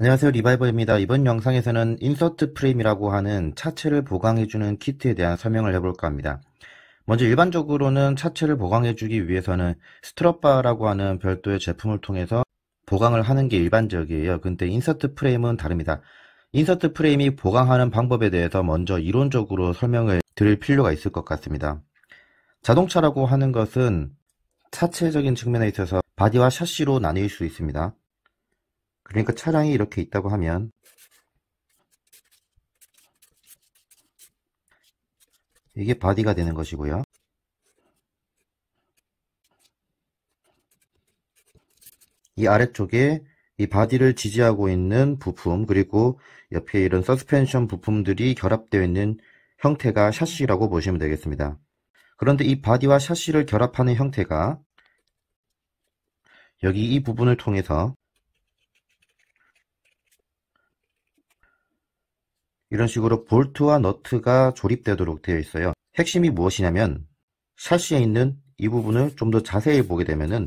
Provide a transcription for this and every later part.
안녕하세요 리바이버입니다. 이번 영상에서는 인서트 프레임이라고 하는 차체를 보강해주는 키트에 대한 설명을 해볼까 합니다. 먼저 일반적으로는 차체를 보강해주기 위해서는 스트럿바라고 하는 별도의 제품을 통해서 보강을 하는 게 일반적이에요. 근데 인서트 프레임은 다릅니다. 인서트 프레임이 보강하는 방법에 대해서 먼저 이론적으로 설명을 드릴 필요가 있을 것 같습니다. 자동차라고 하는 것은 차체적인 측면에 있어서 바디와 샤시로 나뉠 수 있습니다. 그러니까 차량이 이렇게 있다고 하면 이게 바디가 되는 것이고요. 이 아래쪽에 이 바디를 지지하고 있는 부품 그리고 옆에 이런 서스펜션 부품들이 결합되어 있는 형태가 샤시라고 보시면 되겠습니다. 그런데 이 바디와 샤시를 결합하는 형태가 여기 이 부분을 통해서 이런 식으로 볼트와 너트가 조립되도록 되어 있어요. 핵심이 무엇이냐면 샤시에 있는 이 부분을 좀 더 자세히 보게 되면은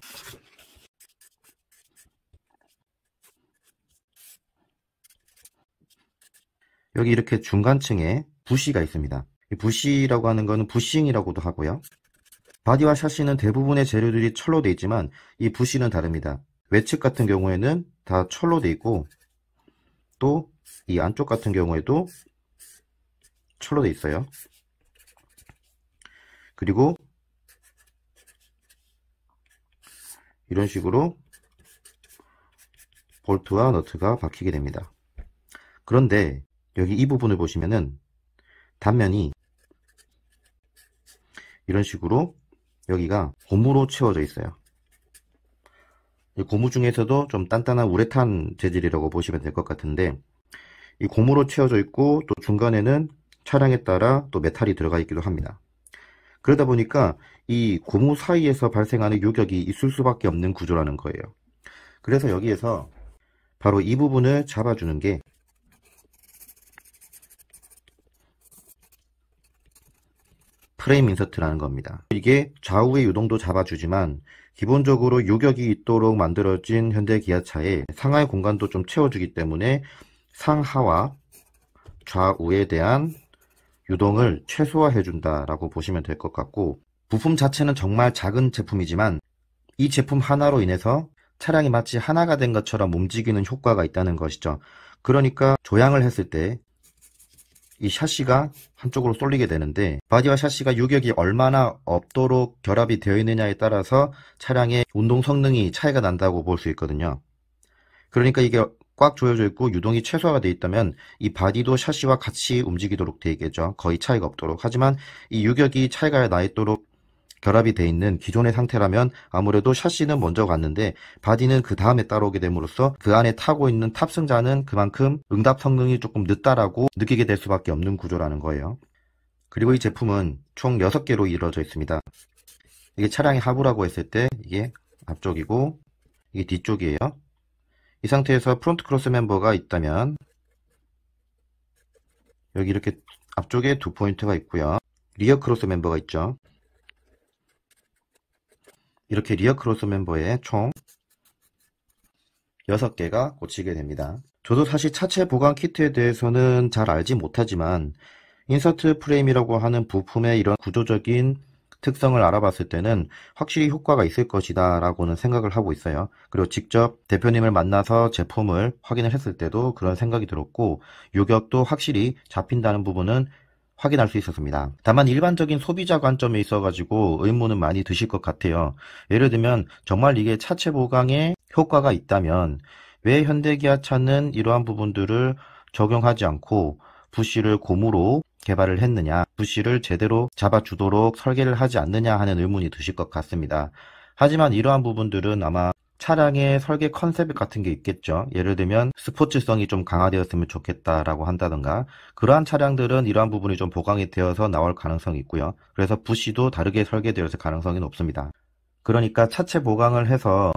여기 이렇게 중간층에 부시가 있습니다. 부시라고 하는 것은 부싱이라고도 하고요. 바디와 샤시는 대부분의 재료들이 철로 되어 있지만 이 부시는 다릅니다. 외측 같은 경우에는 다 철로 되어 있고 또이 안쪽 같은 경우에도 철로 되어 있어요. 그리고 이런 식으로 볼트와 너트가 박히게 됩니다. 그런데 여기 이 부분을 보시면은 단면이 이런 식으로 여기가 고무로 채워져 있어요. 고무 중에서도 좀 단단한 우레탄 재질이라고 보시면 될 것 같은데 이 고무로 채워져 있고 또 중간에는 차량에 따라 또 메탈이 들어가 있기도 합니다. 그러다 보니까 이 고무 사이에서 발생하는 유격이 있을 수밖에 없는 구조라는 거예요. 그래서 여기에서 바로 이 부분을 잡아주는 게 프레임 인서트라는 겁니다. 이게 좌우의 유동도 잡아주지만 기본적으로 유격이 있도록 만들어진 현대 기아차에 상하의 공간도 좀 채워주기 때문에 상하와 좌우에 대한 유동을 최소화해준다라고 보시면 될 것 같고 부품 자체는 정말 작은 제품이지만 이 제품 하나로 인해서 차량이 마치 하나가 된 것처럼 움직이는 효과가 있다는 것이죠. 그러니까 조향을 했을 때 이 샤시가 한쪽으로 쏠리게 되는데 바디와 샤시가 유격이 얼마나 없도록 결합이 되어 있느냐에 따라서 차량의 운동 성능이 차이가 난다고 볼 수 있거든요. 그러니까 이게 꽉 조여져 있고 유동이 최소화가 돼 있다면 이 바디도 샤시와 같이 움직이도록 돼 있겠죠. 거의 차이가 없도록. 하지만 이 유격이 차이가 나 있도록 결합이 돼 있는 기존의 상태라면 아무래도 샤시는 먼저 갔는데 바디는 그 다음에 따라오게 됨으로써 그 안에 타고 있는 탑승자는 그만큼 응답 성능이 조금 늦다라고 느끼게 될 수밖에 없는 구조라는 거예요. 그리고 이 제품은 총 6개로 이루어져 있습니다. 이게 차량의 하부라고 했을 때 이게 앞쪽이고 이게 뒤쪽이에요. 이 상태에서 프론트 크로스 멤버가 있다면 여기 이렇게 앞쪽에 두 포인트가 있고요. 리어 크로스 멤버가 있죠. 이렇게 리어 크로스 멤버에 총 6개가 꽂히게 됩니다. 저도 사실 차체 보강 키트에 대해서는 잘 알지 못하지만 인서트 프레임이라고 하는 부품의 이런 구조적인 특성을 알아봤을 때는 확실히 효과가 있을 것이다 라고는 생각을 하고 있어요. 그리고 직접 대표님을 만나서 제품을 확인을 했을 때도 그런 생각이 들었고 요격도 확실히 잡힌다는 부분은 확인할 수 있었습니다. 다만 일반적인 소비자 관점에 있어가지고 의문은 많이 드실 것 같아요. 예를 들면 정말 이게 차체 보강에 효과가 있다면 왜 현대기아차는 이러한 부분들을 적용하지 않고 부시를 고무로 개발을 했느냐, 부시를 제대로 잡아주도록 설계를 하지 않느냐 하는 의문이 드실 것 같습니다. 하지만 이러한 부분들은 아마 차량의 설계 컨셉 같은 게 있겠죠. 예를 들면 스포츠성이 좀 강화되었으면 좋겠다라고 한다던가 그러한 차량들은 이러한 부분이 좀 보강이 되어서 나올 가능성이 있고요. 그래서 부시도 다르게 설계되어서 가능성이 높습니다. 그러니까 차체 보강을 해서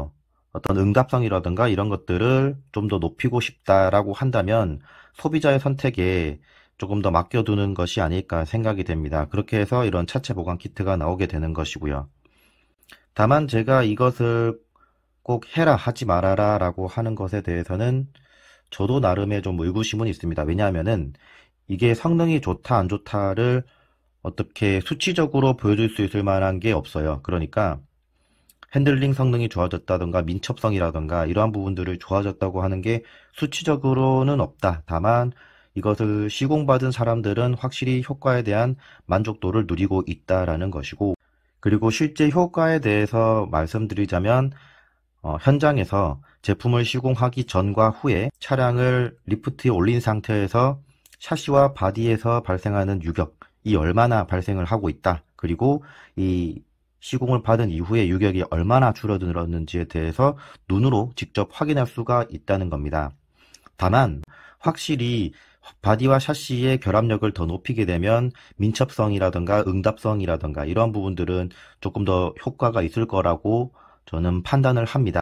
어떤 응답성이라든가 이런 것들을 좀 더 높이고 싶다라고 한다면 소비자의 선택에 조금 더 맡겨두는 것이 아닐까 생각이 됩니다. 그렇게 해서 이런 차체 보관 키트가 나오게 되는 것이고요. 다만 제가 이것을 꼭 해라 하지 말아라 라고 하는 것에 대해서는 저도 나름의 좀 의구심은 있습니다. 왜냐하면은 이게 성능이 좋다 안 좋다를 어떻게 수치적으로 보여줄 수 있을 만한 게 없어요. 그러니까 핸들링 성능이 좋아졌다던가 민첩성이라던가 이러한 부분들을 좋아졌다고 하는 게 수치적으로는 없다. 다만 이것을 시공받은 사람들은 확실히 효과에 대한 만족도를 누리고 있다라는 것이고 그리고 실제 효과에 대해서 말씀드리자면 어, 현장에서 제품을 시공하기 전과 후에 차량을 리프트에 올린 상태에서 샤시와 바디에서 발생하는 유격이 얼마나 발생을 하고 있다. 그리고 이 시공을 받은 이후에 유격이 얼마나 줄어들었는지에 대해서 눈으로 직접 확인할 수가 있다는 겁니다. 다만 확실히 바디와 샤시의 결합력을 더 높이게 되면 민첩성이라든가 응답성이라든가 이런 부분들은 조금 더 효과가 있을 거라고 저는 판단을 합니다.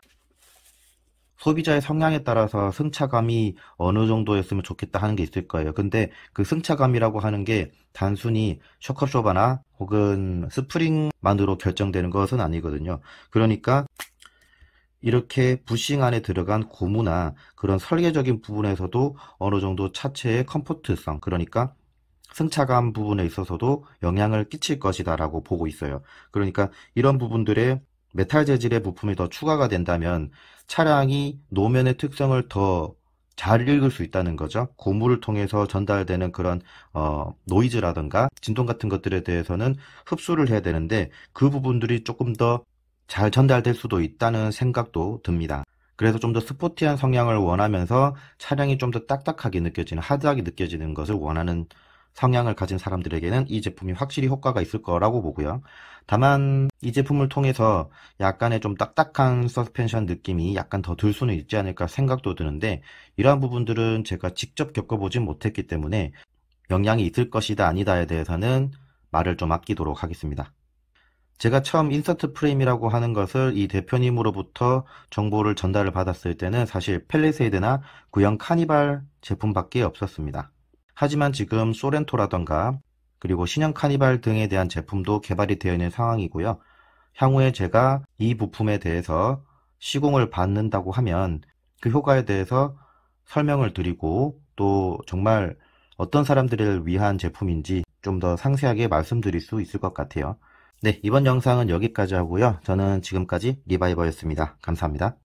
소비자의 성향에 따라서 승차감이 어느 정도였으면 좋겠다 하는 게 있을 거예요. 근데 그 승차감이라고 하는 게 단순히 쇼크쇼바나 혹은 스프링만으로 결정되는 것은 아니거든요. 그러니까 이렇게 부싱 안에 들어간 고무나 그런 설계적인 부분에서도 어느 정도 차체의 컴포트성, 그러니까 승차감 부분에 있어서도 영향을 끼칠 것이다라고 보고 있어요. 그러니까 이런 부분들의 메탈 재질의 부품이 더 추가가 된다면 차량이 노면의 특성을 더 잘 읽을 수 있다는 거죠. 고무를 통해서 전달되는 그런 어, 노이즈라든가 진동 같은 것들에 대해서는 흡수를 해야 되는데 그 부분들이 조금 더 잘 전달될 수도 있다는 생각도 듭니다. 그래서 좀 더 스포티한 성향을 원하면서 차량이 좀 더 딱딱하게 느껴지는 하드하게 느껴지는 것을 원하는 성향을 가진 사람들에게는 이 제품이 확실히 효과가 있을 거라고 보고요. 다만 이 제품을 통해서 약간의 좀 딱딱한 서스펜션 느낌이 약간 더 들 수는 있지 않을까 생각도 드는데 이러한 부분들은 제가 직접 겪어보진 못했기 때문에 영향이 있을 것이다 아니다에 대해서는 말을 좀 아끼도록 하겠습니다. 제가 처음 인서트 프레임이라고 하는 것을 이 대표님으로부터 정보를 전달을 받았을 때는 사실 펠리세이드나 구형 카니발 제품밖에 없었습니다. 하지만 지금 소렌토라던가 그리고 신형 카니발 등에 대한 제품도 개발이 되어 있는 상황이고요. 향후에 제가 이 부품에 대해서 시공을 받는다고 하면 그 효과에 대해서 설명을 드리고 또 정말 어떤 사람들을 위한 제품인지 좀 더 상세하게 말씀드릴 수 있을 것 같아요. 네, 이번 영상은 여기까지 하고요. 저는 지금까지 리바이버였습니다. 감사합니다.